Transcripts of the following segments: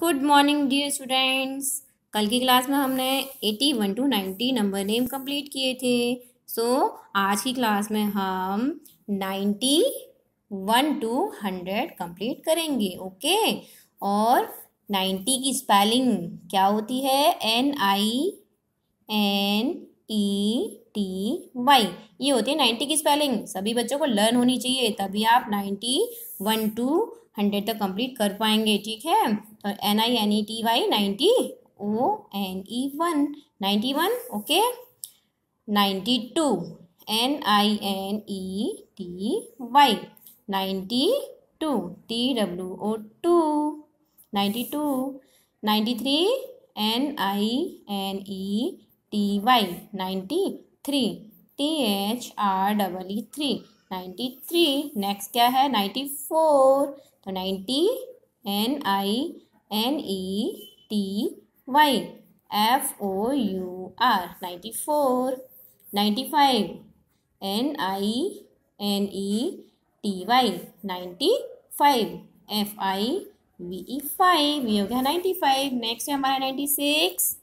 Good morning dear students कल की class में हमने eighty one to ninety number name complete किए थे सो so, आज की क्लास में हम ninety one to hundred complete करेंगे ओके okay? और नाइन्टी की स्पेलिंग क्या होती है N I N E T Y ये होती है नाइन्टी की स्पेलिंग सभी बच्चों को लर्न होनी चाहिए तभी आप नाइन्टी वन टू हंड्रेड तक कंप्लीट कर पाएंगे ठीक है तो N I N E T Y ninety O N E one ninety one okay ninety two N I N E T Y ninety two T W O two ninety two ninety three N I N E T Y ninety three T H R double E three ninety three next क्या है ninety four तो ninety N I N E T Y F O U R ninety four ninety five N I N E T Y ninety five F I V E five ये हो गया ninety five next है हमारा ninety six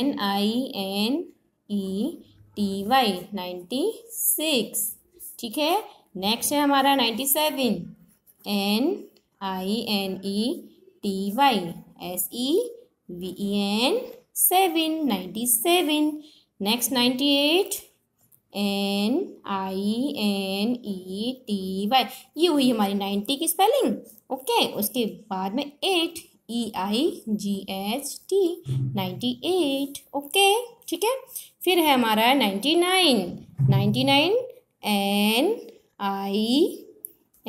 N I N E T Y ninety six ठीक है next है हमारा ninety seven N I N E T Y S E V E N seven ninety seven next ninety eight N I N E T Y ये हुई हमारी ninety की spelling okay okay, उसके बाद में eight E I G H T ninety eight okay ठीक है फिर है हमारा ninety nine ninety nine N I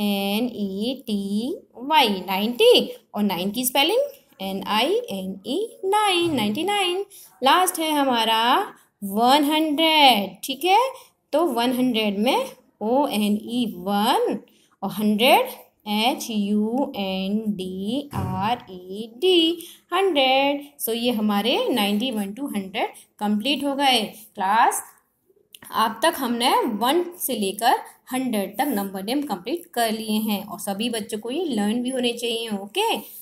N E T Y ninety और नाइन की spelling N I N E nine ninety nine last है हमारा वन हंड्रेड ठीक है तो वन हंड्रेड में ओ एन ई वन और hundred H U N D R E D hundred so ये हमारे ninety one to hundred complete हो गए क्लास अब तक हमने वन से लेकर हंड्रेड तक नंबर नेम कंप्लीट कर लिए हैं और सभी बच्चों को ये लर्न भी होने चाहिए ओके